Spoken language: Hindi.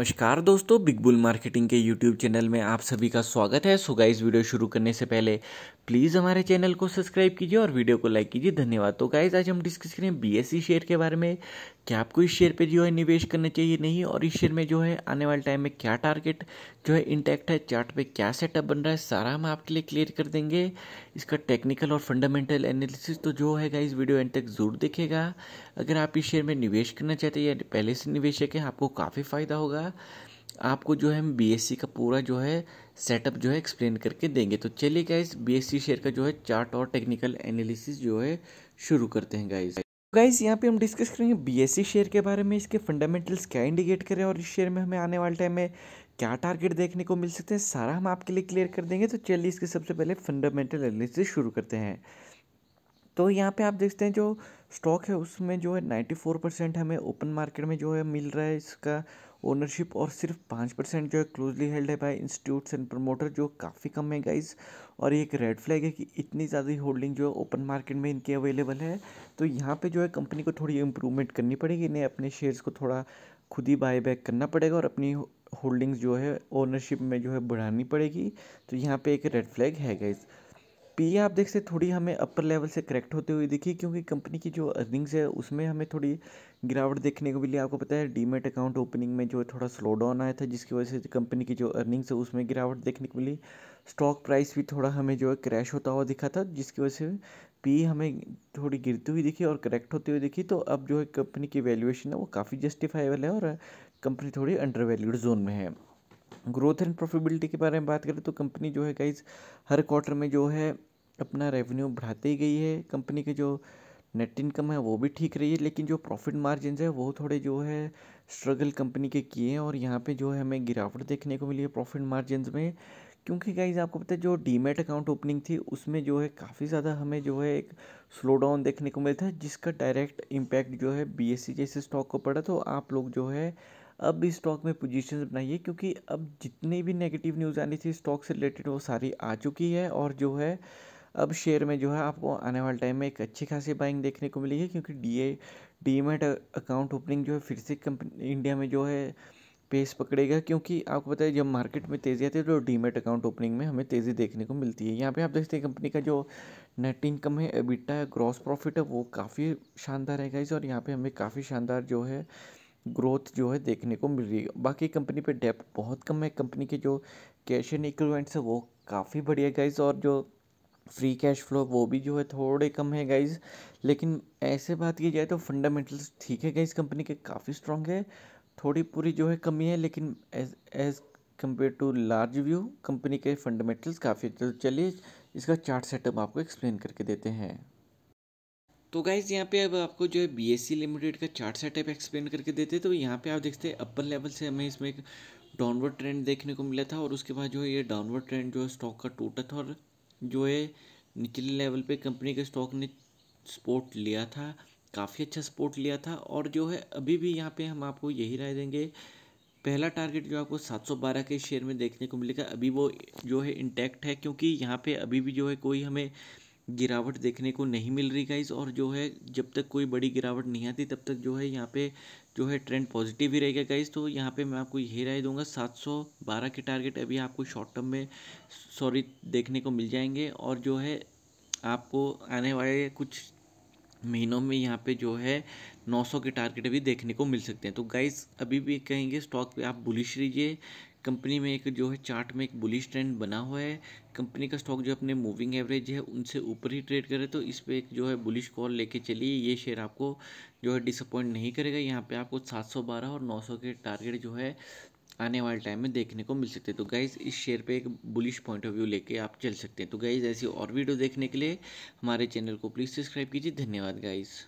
नमस्कार दोस्तों बिग बुल मार्केटिंग के यूट्यूब चैनल में आप सभी का स्वागत है सो गाइज वीडियो शुरू करने से पहले प्लीज़ हमारे चैनल को सब्सक्राइब कीजिए और वीडियो को लाइक कीजिए धन्यवाद तो गाइज आज हम डिस्कस करें बी शेयर के बारे में कि आपको इस शेयर पे जो है निवेश करना चाहिए नहीं और इस शेयर में जो है आने वाले टाइम में क्या टारगेट जो है इंटैक्ट है चार्ट पे क्या सेटअप बन रहा है सारा हम आपके लिए क्लियर कर देंगे इसका टेक्निकल और फंडामेंटल एनालिसिस तो जो है इस वीडियो एंड तक ज़रूर देखेगा अगर आप इस शेयर में निवेश करना चाहते हैं या पहले से निवेशक है आपको काफ़ी फ़ायदा होगा आपको जो है हम बी e का पूरा जो है सेटअप जो है एक्सप्लेन करके देंगे तो चलिए गाइज बी शेयर का जो है चार्ट और टेक्निकल एनालिसिस जो है शुरू करते हैं गाइज गाइज यहाँ पे हम डिस्कस करेंगे बीएससी शेयर के बारे में इसके फंडामेंटल्स क्या इंडिकेट करें और इस शेयर में हमें आने वाले टाइम में क्या टारगेट देखने को मिल सकते हैं सारा हम आपके लिए क्लियर कर देंगे तो चलिए इसके सबसे पहले फंडामेंटल एनालिसिस शुरू करते हैं तो यहाँ पे आप देखते हैं जो स्टॉक है उसमें जो है नाइन्टी फोर परसेंट हमें ओपन मार्केट में जो है मिल रहा है इसका ओनरशिप और सिर्फ पाँच परसेंट जो है क्लोजली हेल्ड है बाय इंस्टीट्यूट्स एंड प्रमोटर जो काफ़ी कम है गाइज़ और एक रेड फ्लैग है कि इतनी ज़्यादा होल्डिंग जो है ओपन मार्केट में इनकी अवेलेबल है तो यहाँ पे जो है कंपनी को थोड़ी इम्प्रूवमेंट करनी पड़ेगी इन्हें अपने शेयर्स को थोड़ा खुद ही बाय बैक करना पड़ेगा और अपनी होल्डिंग्स जो है ओनरशिप में जो है बढ़ानी पड़ेगी तो यहाँ पर एक रेड फ्लैग है गाइज़ पी आप देख सकते थोड़ी हमें अपर लेवल से करेक्ट होते हुए दिखी क्योंकि कंपनी की जो अर्निंग्स है उसमें हमें थोड़ी गिरावट देखने को मिली आपको पता है डीमेट अकाउंट ओपनिंग में जो थोड़ा स्लो डाउन आया था जिसकी वजह से कंपनी की जो अर्निंग्स है उसमें गिरावट देखने को मिली स्टॉक प्राइस भी थोड़ा हमें जो है क्रैश होता हुआ दिखा था जिसकी वजह से पी हमें थोड़ी गिरती हुई दिखी और करेक्ट होती हुई दिखी तो अब जो है कंपनी की वैल्यूएशन है वो काफ़ी जस्टिफाइबल है और कंपनी थोड़ी अंडर वैल्यूड जोन में है ग्रोथ एंड प्रॉफिटेबिलिटी के बारे में बात करें तो कंपनी जो है गाइज हर क्वार्टर में जो है अपना रेवेन्यू बढ़ाती गई है कंपनी के जो नेट इनकम है वो भी ठीक रही है लेकिन जो प्रॉफिट मार्जिन है वो थोड़े जो है स्ट्रगल कंपनी के किए हैं और यहाँ पे जो है हमें गिरावट देखने को मिली है प्रॉफिट मार्जिन में क्योंकि गाइज आपको पता है जो डीमेट अकाउंट ओपनिंग थी उसमें जो है काफ़ी ज़्यादा हमें जो है एक स्लो डाउन देखने को मिला था जिसका डायरेक्ट इम्पैक्ट जो है बी जैसे स्टॉक को पड़ा तो आप लोग जो है अब भी स्टॉक में पोजीशंस बनाइए क्योंकि अब जितनी भी नेगेटिव न्यूज़ आनी थी स्टॉक से रिलेटेड वो सारी आ चुकी है और जो है अब शेयर में जो है आपको आने वाले टाइम में एक अच्छी खासी बाइंग देखने को मिली है क्योंकि D A demat account opening जो है फिर से कंपनी इंडिया में जो है पेस पकड़ेगा क्योंकि आपको पता है जब मार्केट में तेज़ी आती है तो डीमेट अकाउंट ओपनिंग में हमें तेज़ी देखने को मिलती है यहाँ पे आप देखते हैं कंपनी का जो नेट इनकम है एबिटा है ग्रॉस प्रॉफिट है वो काफ़ी शानदार है गाइज और यहाँ पे हमें काफ़ी शानदार जो है ग्रोथ जो है देखने को मिल रही है बाकी कंपनी पे डेप बहुत कम है कंपनी के जो कैश एंड इक्विपमेंट्स है वो काफ़ी बढ़िया गाइज और जो फ्री कैश फ्लो वो भी जो है थोड़े कम है गाइज़ लेकिन ऐसे बात की जाए तो फंडामेंटल्स ठीक है गाइज़ कंपनी के काफ़ी स्ट्रॉन्ग है थोड़ी पूरी जो है कमी है लेकिन as as compare to large view company के फंडामेंटल्स काफ़ी तो चलिए इसका चार्ट सेटअप आपको एक्सप्लेन करके देते हैं तो गाइज यहाँ पे अब आपको जो है बी एस सी लिमिटेड का चार्ट सेटअप एक्सप्लेन करके देते हैं तो यहाँ पे आप देखते हैं अपर लेवल से हमें इसमें एक डाउनवर्ड ट्रेंड देखने को मिला था और उसके बाद जो है ये डाउनवर्ड ट्रेंड जो है स्टॉक का टूटा था और जो है निचले लेवल पे कंपनी के स्टॉक ने सपोर्ट लिया था काफ़ी अच्छा सपोर्ट लिया था और जो है अभी भी यहाँ पे हम आपको यही राय देंगे पहला टारगेट जो आपको 712 के शेयर में देखने को मिलेगा अभी वो जो है इंटैक्ट है क्योंकि यहाँ पे अभी भी जो है कोई हमें गिरावट देखने को नहीं मिल रही गाइज और जो है जब तक कोई बड़ी गिरावट नहीं आती तब तक जो है यहाँ पे जो है ट्रेंड पॉजिटिव ही रहेगा गाइज तो यहाँ पे मैं आपको यही राय दूंगा 712 के टारगेट अभी आपको शॉर्ट टर्म में सॉरी देखने को मिल जाएंगे और जो है आपको आने वाले कुछ महीनों में यहाँ पे जो है 900 के टारगेट भी देखने को मिल सकते हैं तो गाइस अभी भी कहेंगे स्टॉक पे आप बुलिश रहिए कंपनी में एक जो है चार्ट में एक बुलिश ट्रेंड बना हुआ है कंपनी का स्टॉक जो अपने मूविंग एवरेज है उनसे ऊपर ही ट्रेड करे तो इस पर एक जो है बुलिश कॉल लेके चलिए ये शेयर आपको जो है डिसअपॉइंट नहीं करेगा यहाँ पे आपको 712 और 900 के टारगेट जो है आने वाले टाइम में देखने को मिल सकते हैं तो गाइज़ इस शेयर पे एक बुलिश पॉइंट ऑफ व्यू लेके आप चल सकते हैं तो गाइज़ ऐसी और वीडियो देखने के लिए हमारे चैनल को प्लीज़ सब्सक्राइब कीजिए धन्यवाद गाइज़